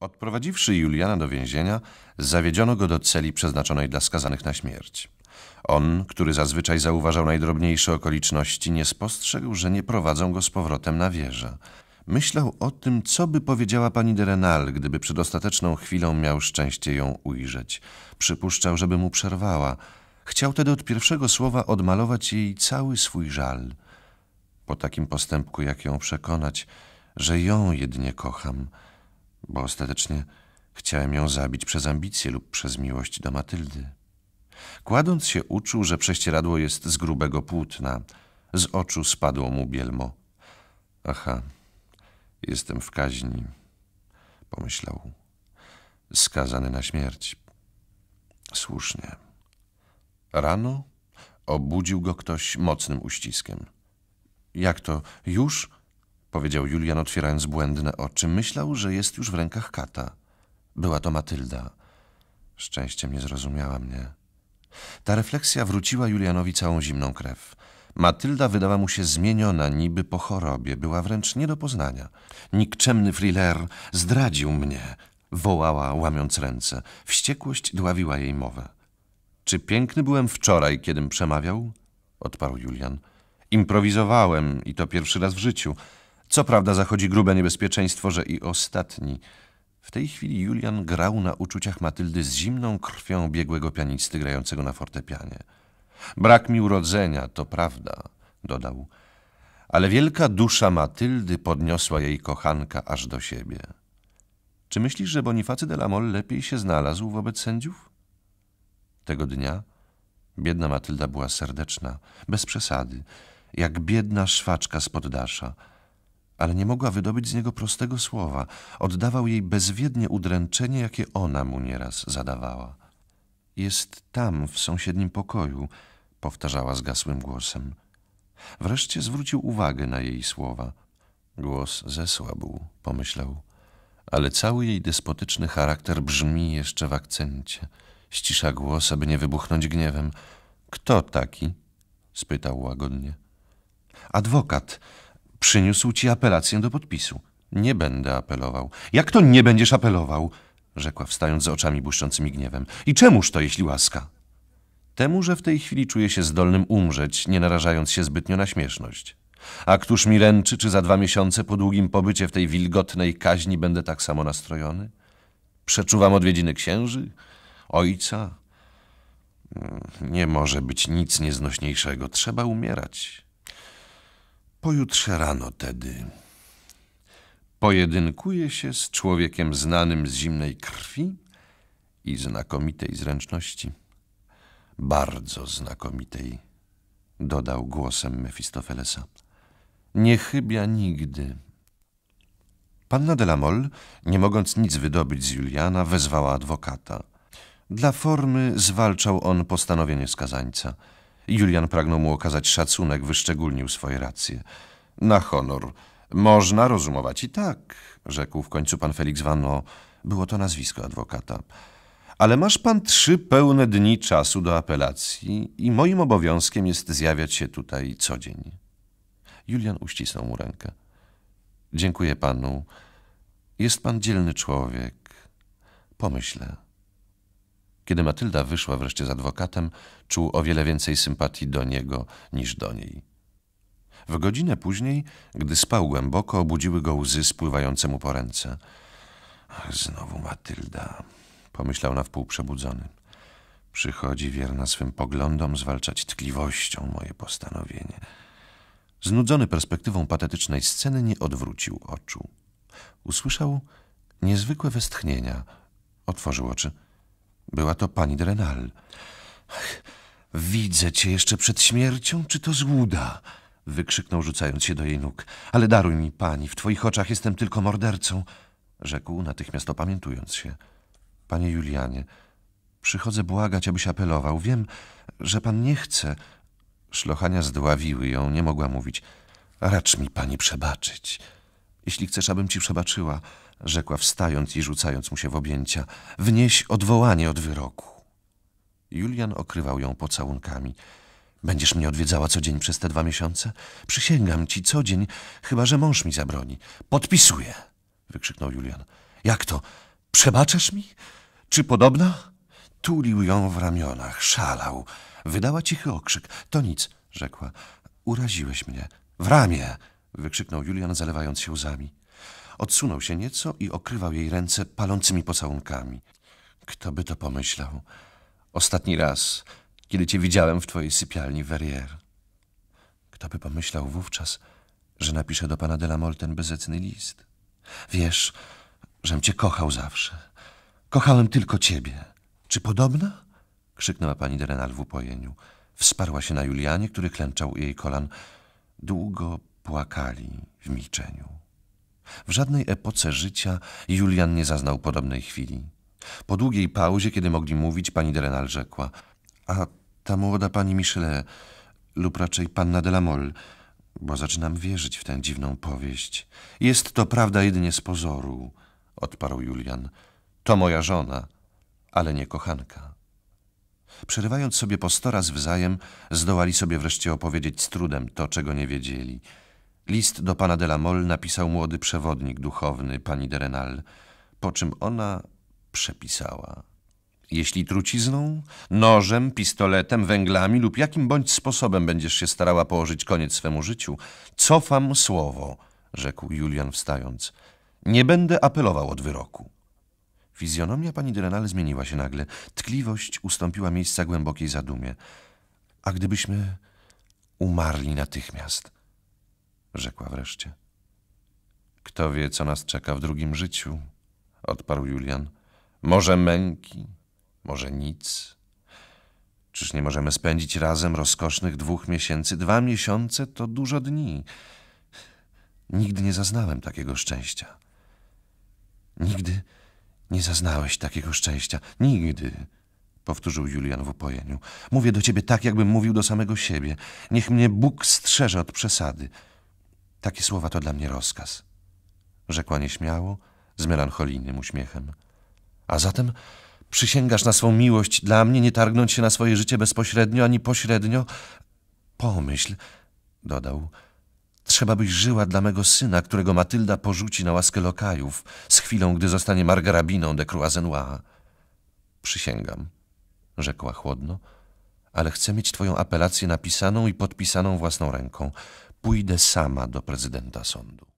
Odprowadziwszy Juliana do więzienia, zawiedziono go do celi przeznaczonej dla skazanych na śmierć. On, który zazwyczaj zauważał najdrobniejsze okoliczności, nie spostrzegł, że nie prowadzą go z powrotem na wieżę. Myślał o tym, co by powiedziała pani de Renal, gdyby przed ostateczną chwilą miał szczęście ją ujrzeć. Przypuszczał, żeby mu przerwała. Chciał tedy od pierwszego słowa odmalować jej cały swój żal. Po takim postępku, jak ją przekonać, że ją jedynie kocham – bo ostatecznie chciałem ją zabić przez ambicję lub przez miłość do Matyldy. Kładąc się uczuł, że prześcieradło jest z grubego płótna. Z oczu spadło mu bielmo. Aha, jestem w kaźni, pomyślał. Skazany na śmierć. Słusznie. Rano obudził go ktoś mocnym uściskiem. Jak to, już? powiedział Julian, otwierając błędne oczy. Myślał, że jest już w rękach kata. Była to Matylda. Szczęściem nie zrozumiała mnie. Ta refleksja wróciła Julianowi całą zimną krew. Matylda wydała mu się zmieniona, niby po chorobie. Była wręcz nie do poznania. Nikczemny thriller zdradził mnie, wołała, łamiąc ręce. Wściekłość dławiła jej mowę. Czy piękny byłem wczoraj, kiedym przemawiał? Odparł Julian. Improwizowałem i to pierwszy raz w życiu. Co prawda zachodzi grube niebezpieczeństwo, że i ostatni. W tej chwili Julian grał na uczuciach Matyldy z zimną krwią biegłego pianisty grającego na fortepianie. Brak mi urodzenia, to prawda, dodał, ale wielka dusza Matyldy podniosła jej kochanka aż do siebie. Czy myślisz, że Bonifacy de la Mol lepiej się znalazł wobec sędziów? Tego dnia biedna Matylda była serdeczna, bez przesady, jak biedna szwaczka z poddasza – ale nie mogła wydobyć z niego prostego słowa. Oddawał jej bezwiednie udręczenie, jakie ona mu nieraz zadawała. Jest tam, w sąsiednim pokoju, powtarzała zgasłym głosem. Wreszcie zwrócił uwagę na jej słowa. Głos zesłabł, pomyślał, ale cały jej despotyczny charakter brzmi jeszcze w akcencie. Ścisza głos, aby nie wybuchnąć gniewem. Kto taki? spytał łagodnie. Adwokat Przyniósł ci apelację do podpisu. Nie będę apelował. Jak to nie będziesz apelował? Rzekła wstając z oczami błyszczącymi gniewem. I czemuż to, jeśli łaska? Temu, że w tej chwili czuję się zdolnym umrzeć, nie narażając się zbytnio na śmieszność. A któż mi ręczy, czy za dwa miesiące po długim pobycie w tej wilgotnej kaźni będę tak samo nastrojony? Przeczuwam odwiedziny księży? Ojca? Mm, nie może być nic nieznośniejszego. Trzeba umierać. Pojutrze rano tedy pojedynkuje się z człowiekiem znanym z zimnej krwi i znakomitej zręczności. Bardzo znakomitej, dodał głosem Mefistofelesa. Nie chybia nigdy. Panna de la Mol, nie mogąc nic wydobyć z Juliana, wezwała adwokata. Dla formy zwalczał on postanowienie skazańca – Julian pragnął mu okazać szacunek, wyszczególnił swoje racje. Na honor. Można rozumować i tak, rzekł w końcu pan Felix Wanno. Było to nazwisko adwokata. Ale masz pan trzy pełne dni czasu do apelacji i moim obowiązkiem jest zjawiać się tutaj co dzień. Julian uścisnął mu rękę. Dziękuję panu. Jest pan dzielny człowiek. Pomyślę. Kiedy Matylda wyszła wreszcie z adwokatem, czuł o wiele więcej sympatii do niego niż do niej. W godzinę później, gdy spał głęboko, obudziły go łzy spływające mu po ręce. Ach, znowu Matylda, pomyślał na wpół przebudzony. Przychodzi wierna swym poglądom zwalczać tkliwością moje postanowienie. Znudzony perspektywą patetycznej sceny nie odwrócił oczu. Usłyszał niezwykłe westchnienia. Otworzył oczy. Była to pani Drenal. Widzę cię jeszcze przed śmiercią, czy to złuda? Wykrzyknął, rzucając się do jej nóg. Ale daruj mi, pani, w twoich oczach jestem tylko mordercą. Rzekł, natychmiast opamiętując się. Panie Julianie, przychodzę błagać, abyś apelował. Wiem, że pan nie chce. Szlochania zdławiły ją, nie mogła mówić. Racz mi, pani, przebaczyć. Jeśli chcesz, abym ci przebaczyła, rzekła wstając i rzucając mu się w objęcia, wnieś odwołanie od wyroku. Julian okrywał ją pocałunkami. Będziesz mnie odwiedzała co dzień przez te dwa miesiące? Przysięgam ci co dzień, chyba że mąż mi zabroni. Podpisuję! wykrzyknął Julian. Jak to? Przebaczysz mi? Czy podobna? Tulił ją w ramionach, szalał. Wydała cichy okrzyk. To nic, rzekła. Uraziłeś mnie. W ramię! wykrzyknął Julian, zalewając się łzami. Odsunął się nieco i okrywał jej ręce palącymi pocałunkami. Kto by to pomyślał? Ostatni raz, kiedy cię widziałem w twojej sypialni, Verrier. Kto by pomyślał wówczas, że napiszę do pana de Delamol ten bezecny list? Wiesz, żem cię kochał zawsze. Kochałem tylko ciebie. Czy podobna? Krzyknęła pani de Renal w upojeniu. Wsparła się na Julianie, który klęczał u jej kolan. Długo płakali w milczeniu. W żadnej epoce życia Julian nie zaznał podobnej chwili. Po długiej pauzie, kiedy mogli mówić, pani Renal rzekła. A ta młoda pani Michele, lub raczej panna de la Mol, bo zaczynam wierzyć w tę dziwną powieść. Jest to prawda jedynie z pozoru, odparł Julian. To moja żona, ale nie kochanka. Przerywając sobie po sto raz wzajem, zdołali sobie wreszcie opowiedzieć z trudem to, czego nie wiedzieli – List do pana de la Mol napisał młody przewodnik duchowny, pani de Renal, po czym ona przepisała. Jeśli trucizną, nożem, pistoletem, węglami lub jakim bądź sposobem będziesz się starała położyć koniec swemu życiu, cofam słowo, rzekł Julian wstając. Nie będę apelował od wyroku. Fizjonomia pani de Renal zmieniła się nagle. Tkliwość ustąpiła miejsca głębokiej zadumie. A gdybyśmy umarli natychmiast – rzekła wreszcie. Kto wie, co nas czeka w drugim życiu, odparł Julian. Może męki, może nic. Czyż nie możemy spędzić razem rozkosznych dwóch miesięcy? Dwa miesiące to dużo dni. Nigdy nie zaznałem takiego szczęścia. Nigdy nie zaznałeś takiego szczęścia. Nigdy, powtórzył Julian w upojeniu. Mówię do ciebie tak, jakbym mówił do samego siebie. Niech mnie Bóg strzeże od przesady. Takie słowa to dla mnie rozkaz. Rzekła nieśmiało, z melancholijnym uśmiechem. A zatem przysięgasz na swą miłość dla mnie, nie targnąć się na swoje życie bezpośrednio ani pośrednio? Pomyśl, dodał, trzeba byś żyła dla mego syna, którego Matylda porzuci na łaskę lokajów z chwilą, gdy zostanie margarabiną de Croisenois. Przysięgam, rzekła chłodno, ale chcę mieć twoją apelację napisaną i podpisaną własną ręką pójdę sama do prezydenta sądu.